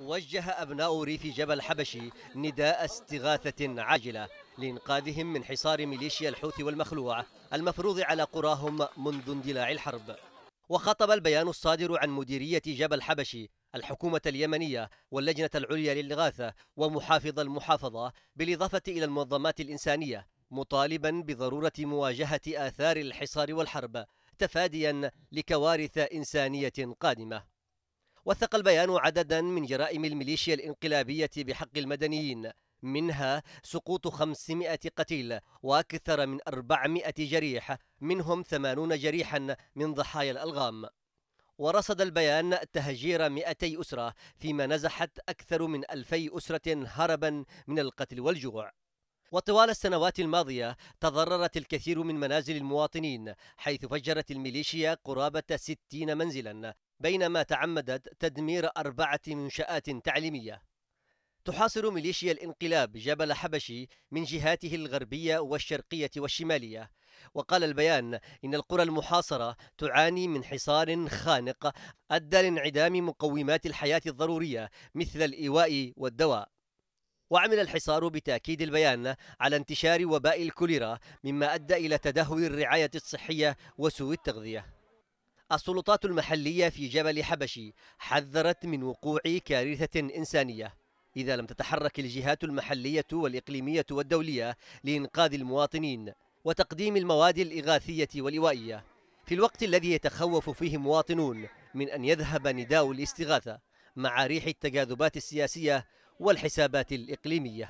وجه أبناء ريف جبل حبشي نداء استغاثة عاجلة لإنقاذهم من حصار ميليشيا الحوثي والمخلوع المفروض على قراهم منذ اندلاع الحرب وخطب البيان الصادر عن مديرية جبل حبشي الحكومة اليمنية واللجنة العليا للإغاثة ومحافظ المحافظة بالإضافة إلى المنظمات الإنسانية مطالبا بضرورة مواجهة آثار الحصار والحرب تفاديا لكوارث إنسانية قادمة وثق البيان عددا من جرائم الميليشيا الانقلابية بحق المدنيين منها سقوط 500 قتيل وأكثر من 400 جريح منهم 80 جريحا من ضحايا الألغام ورصد البيان تهجير 200 أسرة فيما نزحت أكثر من 2000 أسرة هربا من القتل والجوع وطوال السنوات الماضية تضررت الكثير من منازل المواطنين حيث فجرت الميليشيا قرابة 60 منزلا بينما تعمدت تدمير أربعة منشآت تعليمية تحاصر ميليشيا الانقلاب جبل حبشي من جهاته الغربية والشرقية والشمالية وقال البيان إن القرى المحاصرة تعاني من حصار خانق أدى لانعدام مقومات الحياة الضرورية مثل الإيواء والدواء وعمل الحصار بتأكيد البيان على انتشار وباء الكوليرا مما أدى إلى تدهور الرعاية الصحية وسوء التغذية السلطات المحلية في جبل حبشي حذرت من وقوع كارثة إنسانية إذا لم تتحرك الجهات المحلية والإقليمية والدولية لإنقاذ المواطنين وتقديم المواد الإغاثية والإوائية في الوقت الذي يتخوف فيه مواطنون من أن يذهب نداء الاستغاثة مع ريح التجاذبات السياسية والحسابات الإقليمية